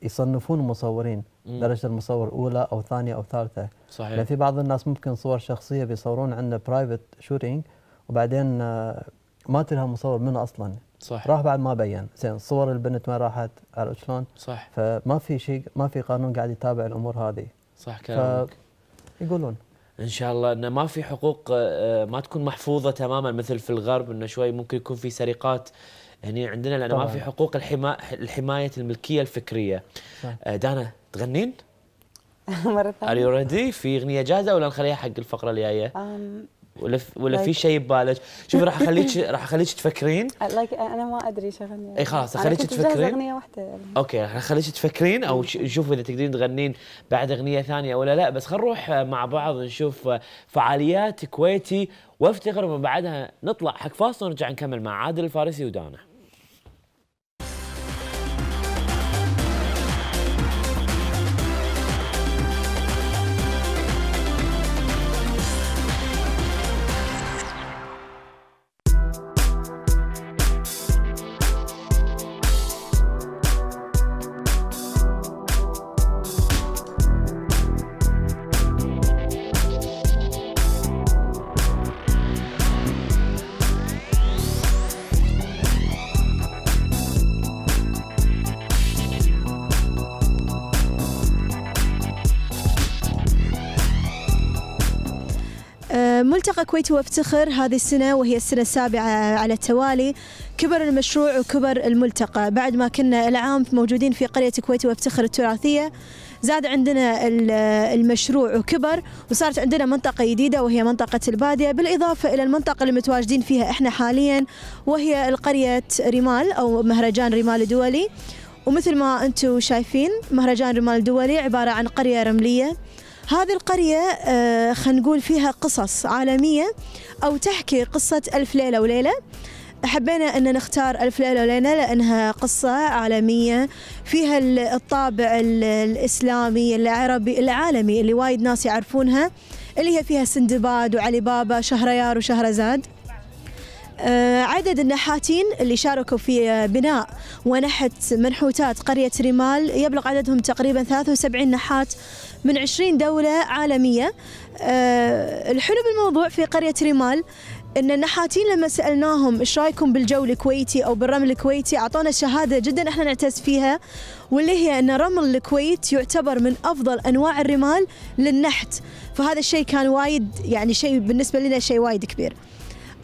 يصنفون المصورين درجه المصور اولى او ثانيه او ثالثه صحيح لان في بعض الناس ممكن صور شخصيه بيصورون عندنا برايفت شوتينج وبعدين آه، ما تلها مصور منه اصلا صح راح بعد ما بين زين صور البنت ما راحت عرفت شلون؟ صح فما في شيء ما في قانون قاعد يتابع الامور هذه صح كلامك يقولون ان شاء الله انه ما في حقوق آه، آه، ما تكون محفوظه تماما مثل في الغرب انه شوي ممكن يكون في سرقات هني عندنا لانه ما في حقوق الحما... الحمايه الملكيه الفكريه صح. دانا تغنين؟ مره ثانيه ار يو في اغنيه جاهزه ولا نخليها حق الفقره الجاية؟ ولا ولا في شيء ببالك؟ شوفي راح اخليك راح اخليك تفكرين لايك انا ما ادري ايش اغني اي خلاص اخليك تفكرين اغنيه واحده اوكي راح اخليك تفكرين او نشوف اذا تقدرين تغنين بعد اغنيه ثانيه ولا لا بس خلينا نروح مع بعض نشوف فعاليات كويتي وافتخر ومن بعدها نطلع حق فاصل ونرجع نكمل مع عادل الفارسي ودانا ملتقى كويت وافتخر هذه السنة وهي السنة السابعة على التوالي كبر المشروع وكبر الملتقى بعد ما كنا العام موجودين في قرية كويت وافتخر التراثية زاد عندنا المشروع وكبر وصارت عندنا منطقة جديدة وهي منطقة البادية بالإضافة إلى المنطقة اللي متواجدين فيها إحنا حاليا وهي القرية رمال أو مهرجان رمال الدولي ومثل ما أنتم شايفين مهرجان رمال الدولي عبارة عن قرية رملية هذه القرية آه، خلينا نقول فيها قصص عالمية أو تحكي قصة ألف ليلة وليلة حبينا أن نختار ألف ليلة وليلة لأنها قصة عالمية فيها الطابع الإسلامي العربي العالمي اللي وايد ناس يعرفونها اللي هي فيها سندباد وعلي بابا شهريار وشهرزاد آه، عدد النحاتين اللي شاركوا في آه، بناء ونحت منحوتات قرية رمال يبلغ عددهم تقريبا 73 نحات من 20 دولة عالمية آه، الحلو بالموضوع في قرية رمال ان النحاتين لما سالناهم ايش رايكم بالجو الكويتي او بالرمل الكويتي اعطونا شهاده جدا احنا نعتز فيها واللي هي ان رمل الكويت يعتبر من افضل انواع الرمال للنحت فهذا الشيء كان وايد يعني شيء بالنسبه لنا شيء وايد كبير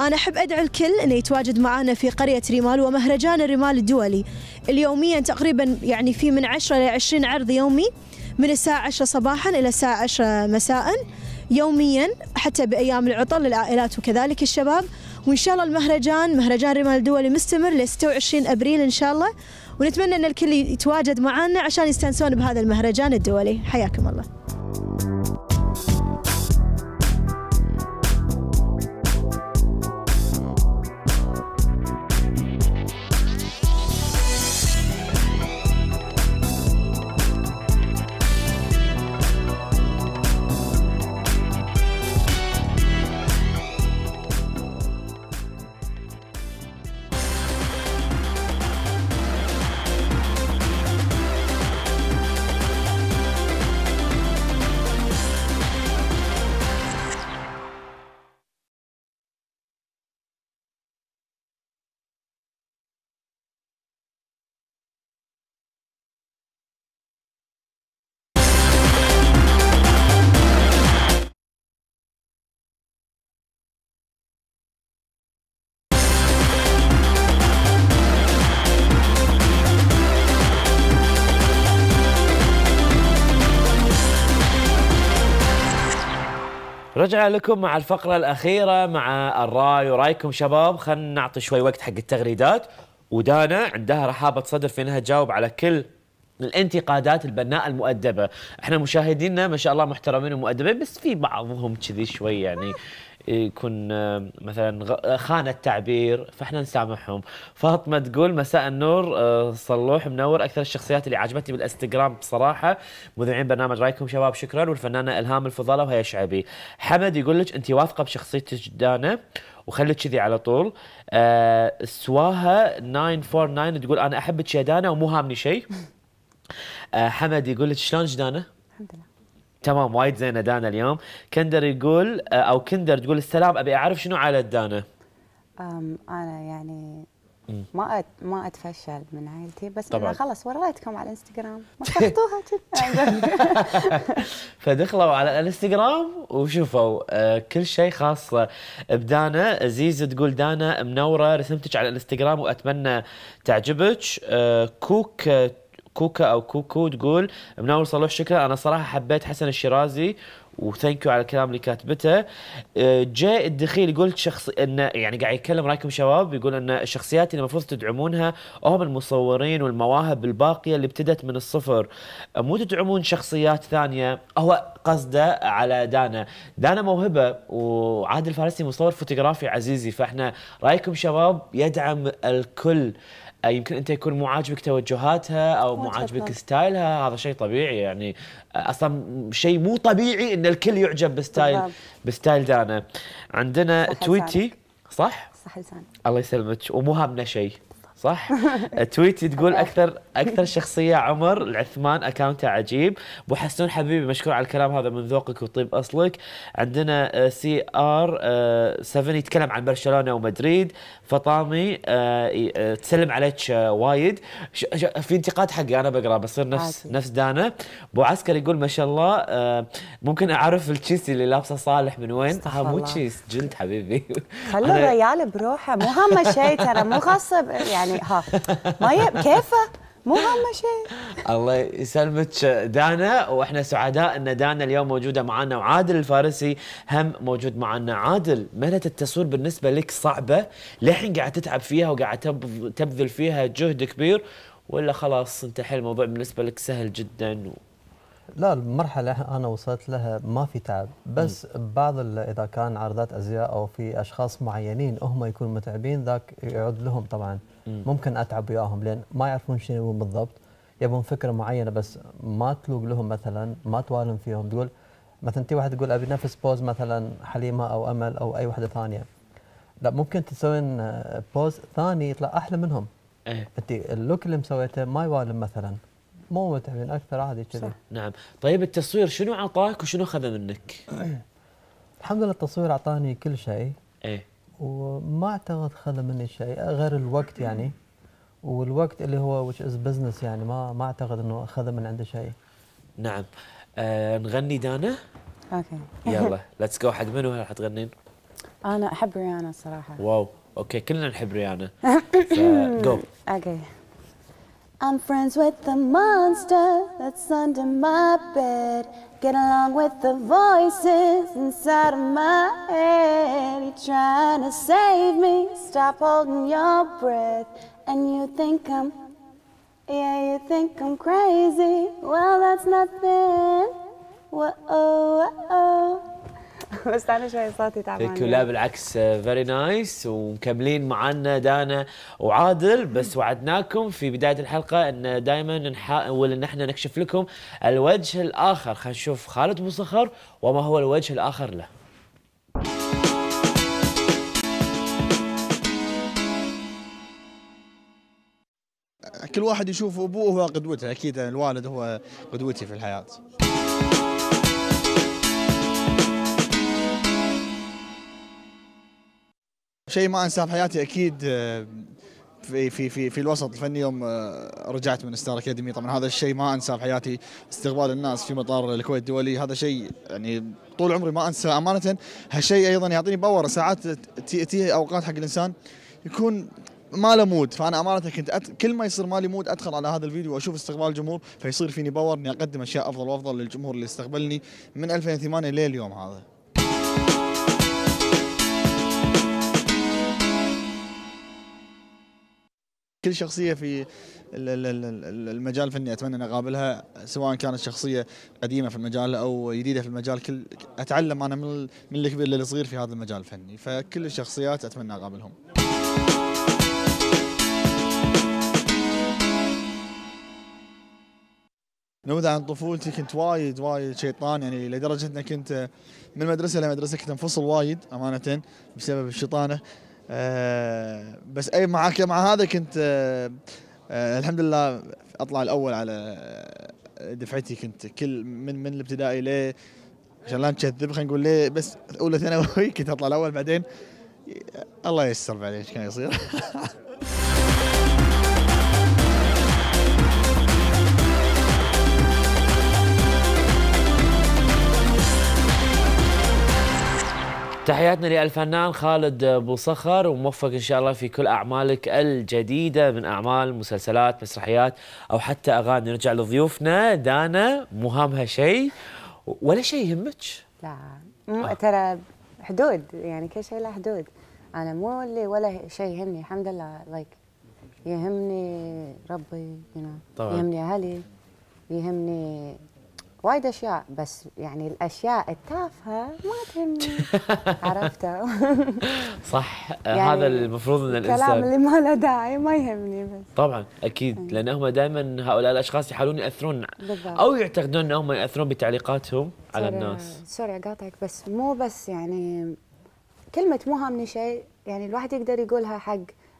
أنا أحب أدعو الكل أنه يتواجد معنا في قرية ريمال ومهرجان الرمال الدولي اليوميا تقريبا يعني في من 10 إلى 20 عرض يومي من الساعة 10 صباحا إلى الساعة 10 مساء يوميا حتى بأيام العطل للعائلات وكذلك الشباب وإن شاء الله المهرجان مهرجان الرمال الدولي مستمر ل 26 أبريل إن شاء الله ونتمنى أن الكل يتواجد معنا عشان يستانسون بهذا المهرجان الدولي حياكم الله رجع لكم مع الفقرة الأخيرة مع الرأي ورايكم شباب خلنا نعطي شوي وقت حق التغريدات ودانا عندها رحابة صدر في أنها تجاوب على كل الانتقادات البناء المؤدبة احنا مشاهدينا ما شاء الله محترمين ومؤدبين بس في بعضهم كذي شوي يعني إيه، يكون مثلا خان التعبير فاحنا نسامحهم فاطمه تقول مساء النور آه، صلوح منور اكثر الشخصيات اللي عجبتني بالانستغرام بصراحه مذيعين برنامج رايكم شباب شكرا والفنانه الهام الفضاله وهي شعبي حمد يقول لك انت واثقه بشخصيتك جدانه وخليك كذي على طول آه سواها 949 تقول انا احبك يا دانا ومو هامني شيء آه حمد يقول لك شلون جدانه الحمد لله تمام وايد زينه دانا اليوم كندر يقول آه، او كندر تقول السلام ابي اعرف شنو عاله دانا انا يعني ما أت... ما اتفشل من عائلتي بس طبعا خلص وريتكم على الانستغرام ما شفتوها فدخلوا على الانستغرام وشوفوا آه، كل شيء خاص بدانا زيزو تقول دانا منوره رسمتك على الانستغرام واتمنى تعجبك آه، كوك كوكا او كوكو تقول منور صلوح شكرا انا صراحه حبيت حسن الشيرازي وثانك يو على الكلام اللي كاتبته آه، جاي الدخيل يقول شخص انه يعني قاعد يتكلم رايكم شباب يقول ان الشخصيات اللي المفروض تدعمونها هم المصورين والمواهب الباقيه اللي ابتدت من الصفر آه، مو تدعمون شخصيات ثانيه هو قصده على دانا دانا موهبه وعادل فارسي مصور فوتوغرافي عزيزي فاحنا رايكم شباب يدعم الكل آه، يمكن انت يكون مو عاجبك توجهاتها او مو عاجبك ستايلها هذا شيء طبيعي يعني آه، اصلا شيء مو طبيعي ان الكل يعجب بستايل بستايل دانا عندنا تويتي صح؟ صح لسانك الله يسلمك ومو همنا شيء صح تويتي تقول اكثر اكثر شخصيه عمر العثمان اكاونته عجيب ابو حسون حبيبي مشكور على الكلام هذا من ذوقك وطيب اصلك عندنا آه، سي ار 7 آه، يتكلم عن برشلونه ومدريد فطامي آه، تسلم عليك وايد في انتقاد حقي انا بقرا بصير نفس عادي. نفس دانا ابو عسكر يقول ما شاء الله ممكن اعرف التشيسي اللي لابسه صالح من وين ها مو تشيس جلد حبيبي خلوا الريال بروحه مو هم شيء ترى مو غصب يعني يعني ها ما كيفه مو هامه شيء الله يسلمك دانا واحنا سعداء ان دانا اليوم موجوده معنا وعادل الفارسي هم موجود معنا عادل مهنه التصوير بالنسبه لك صعبه للحين قاعد تتعب فيها وقاعد تبذل فيها جهد كبير ولا خلاص انت حل الموضوع بالنسبه لك سهل جدا و... لا المرحلة أنا وصلت لها ما في تعب بس م. بعض إذا كان عرضات أزياء أو في أشخاص معينين هم يكونوا متعبين ذاك يعود لهم طبعا ممكن اتعب وياهم لان ما يعرفون شنو يبون بالضبط يبون فكره معينه بس ما تلوق لهم مثلا ما توالم فيهم تقول مثلا انت واحد تقول ابي نفس بوز مثلا حليمه او امل او اي واحده ثانيه لا ممكن تسوين آه، بوز ثاني يطلع احلى منهم ايه انت اللوك اللي مسويته ما يوالم مثلا مو متعبين اكثر عادي كذي نعم طيب التصوير شنو اعطاك وشنو اخذ منك؟ الحمد لله التصوير اعطاني كل شيء ايه وما اعتقد خذ مني شيء غير الوقت يعني والوقت اللي هو which is business يعني ما ما اعتقد انه اخذ من عنده شيء نعم آه نغني دانا اوكي يلا ليتس جو حق منو راح تغنين؟ انا احب ريانا الصراحه واو اوكي كلنا نحب ريانا جو اوكي I'm friends with the monster that's under my bed. Get along with the voices inside of my head. You're trying to save me, stop holding your breath. And you think I'm, yeah, you think I'm crazy. Well, that's nothing. Whoa, whoa, whoa. بس انا شوي صوتي تعبان لا بالعكس فيري نايس ومكملين معنا دانا وعادل بس وعدناكم في بدايه الحلقه ان دائما نحاول ان احنا نكشف لكم الوجه الاخر خلينا نشوف خالد مصخر وما هو الوجه الاخر له كل واحد يشوف ابوه هو قدوته اكيد الوالد هو قدوتي في الحياه شيء ما انساه بحياتي اكيد آه، في في في في الوسط الفني يوم آه، رجعت من ستار اكاديمي طبعا هذا الشيء ما انساه بحياتي استقبال الناس في مطار الكويت الدولي هذا شيء يعني طول عمري ما انساه امانه هالشيء ايضا يعطيني باور ساعات تي اوقات حق الانسان يكون ما له مود فانا امانه كنت أت... كل ما يصير مالي مود ادخل على هذا الفيديو واشوف استقبال الجمهور فيصير فيني باور اني اقدم اشياء افضل وافضل للجمهور اللي استقبلني من 2008 لليوم هذا كل شخصيه في المجال الفني اتمنى ان اقابلها سواء كانت شخصيه قديمه في المجال او جديده في المجال كل اتعلم انا من من الكبير للصغير في هذا المجال الفني فكل الشخصيات اتمنى اقابلهم نبدأ عن طفولتي كنت وايد وايد شيطان يعني لدرجه اني كنت من مدرسه لمدرسه كنت انفصل وايد امانه بسبب الشيطانه أه بس اي معاك مع هذا كنت أه أه الحمد لله اطلع الاول على آه، دفعتي كنت كل من من الابتدائي ل عشان لا نكذب خلينا نقول ليه بس اولى ثانوي كنت اطلع الاول بعدين الله يستر بعدين ايش كان يصير تحياتنا للفنان خالد ابو صخر وموفق ان شاء الله في كل اعمالك الجديده من اعمال مسلسلات مسرحيات او حتى اغاني نرجع لضيوفنا دانا مو هامها شيء ولا شيء يهمك لا مو آه. ترى حدود يعني كل شيء له حدود انا مو اللي ولا شيء يهمني الحمد لله لايك يهمني ربي طبعا. يهمني اهلي يهمني وايد اشياء بس يعني الاشياء التافهه ما تهمني عرفته صح يعني هذا المفروض ان الانسان الكلام اللي ما له داعي ما يهمني بس طبعا اكيد إيه. لان هم دائما هؤلاء الاشخاص يحاولون ياثرون بالضبط. او يعتقدون انهم ياثرون بتعليقاتهم على الناس سوري اقاطعك بس مو بس يعني كلمه مو هامني شيء يعني الواحد يقدر يقولها حق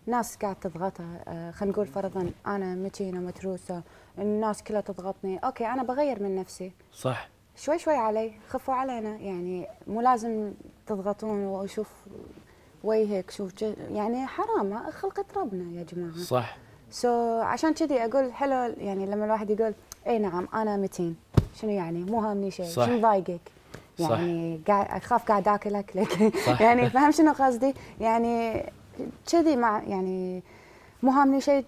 ناس قاعد تضغطها آه، خلينا نقول فرضا انا متينه متروسه الناس كلها تضغطني اوكي انا بغير من نفسي صح شوي شوي علي خفوا علينا يعني مو لازم تضغطون واشوف وجهك شوف يعني حرام خلقة ربنا يا جماعة صح سو so, عشان كذي اقول حلو يعني لما الواحد يقول اي نعم انا متين شنو يعني مو هامني شيء شنو ضايقك يعني قاعد اخاف قاعد اكل اكلك يعني فاهم شنو قصدي يعني كذي مع يعني مو هامني شيء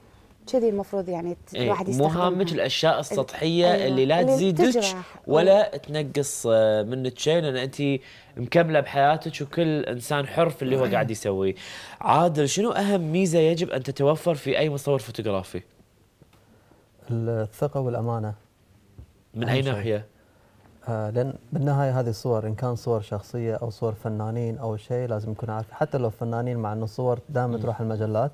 كذي المفروض يعني إيه، الواحد يستخدمها هامج الاشياء السطحيه أيوة. اللي لا تزيدك ولا أيوة. تنقص آه، منك شيء لان انت مكمله بحياتك وكل انسان حر في اللي هو قاعد يسويه. عادل شنو اهم ميزه يجب ان تتوفر في اي مصور فوتوغرافي؟ الثقه والامانه. من اي ناحيه؟ آه لان بالنهايه هذه الصور ان كان صور شخصيه او صور فنانين او شيء لازم يكون عارف حتى لو فنانين مع انه الصور دائما تروح المجلات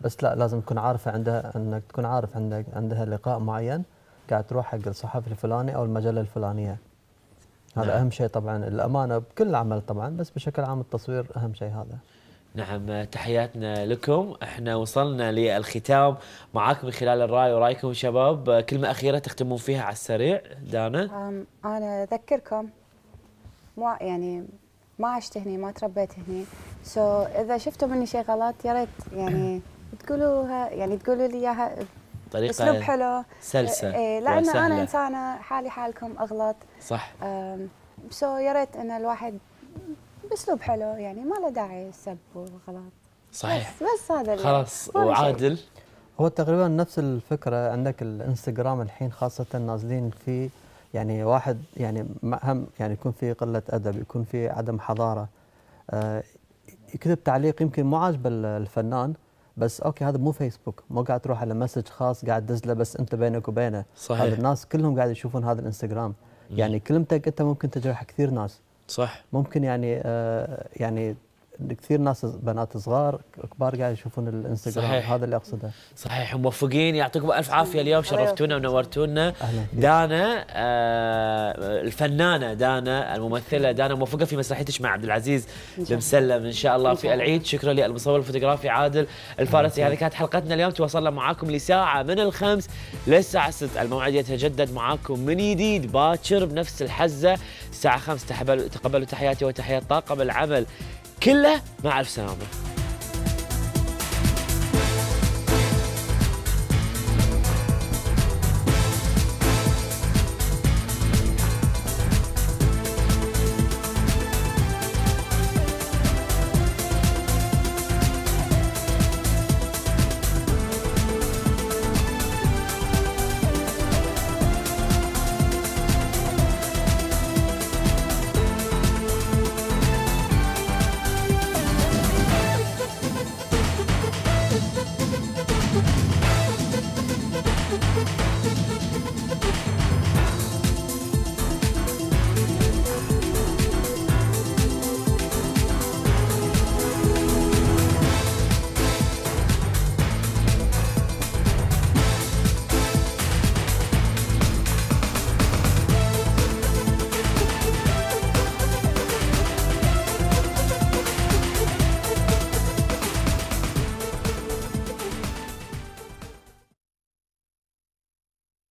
بس لا لازم تكون عارفه عندها انك تكون عارف عندك عندها لقاء معين قاعد تروح حق الصحفي الفلاني او المجله الفلانيه هذا نعم. اهم شيء طبعا الامانه بكل عمل طبعا بس بشكل عام التصوير اهم شيء هذا نعم تحياتنا لكم احنا وصلنا للختام معاكم من خلال الراي ورايكم شباب كلمه اخيره تختمون فيها على السريع دانا انا اذكركم مو يعني ما عشت هني ما تربيت هني سو so, اذا شفتوا مني شيء غلط يا ريت يعني تقولوها يعني تقولوا لي اياها طريقه اسلوب حلو سلسه إيه, إيه، لان انا انسانه حالي حالكم اغلط صح سو يا ريت ان الواحد باسلوب حلو يعني ما له داعي سب وغلط صحيح بس, بس هذا خلاص وعادل هو تقريبا نفس الفكره عندك الانستغرام الحين خاصه نازلين فيه يعني واحد يعني هم يعني يكون في قله ادب يكون في عدم حضاره آه يكتب تعليق يمكن مو عاجبه الفنان بس اوكي هذا مو فيسبوك مو قاعد تروح على مسج خاص قاعد تدزله بس انت بينك وبينه صحيح هذا الناس كلهم قاعد يشوفون هذا الانستغرام يعني كلمتك انت ممكن تجرح كثير ناس صح ممكن يعني آه يعني كثير ناس بنات صغار كبار قاعد يشوفون الانستغرام صحيح. هذا اللي اقصده صحيح موفقين يعطيكم الف عافيه اليوم شرفتونا ونورتونا دانا آه الفنانه دانا الممثله دانا موفقه في مسرحيتك مع عبد العزيز المسلم ان شاء الله في العيد شكرا للمصور الفوتوغرافي عادل الفارسي هذه كانت حلقتنا اليوم تواصلنا معاكم لساعه من الخمس للساعه 6 الموعد يتجدد معاكم من جديد باكر بنفس الحزه الساعه 5 تقبلوا تحياتي وتحيات طاقم العمل كله مع الف سلامه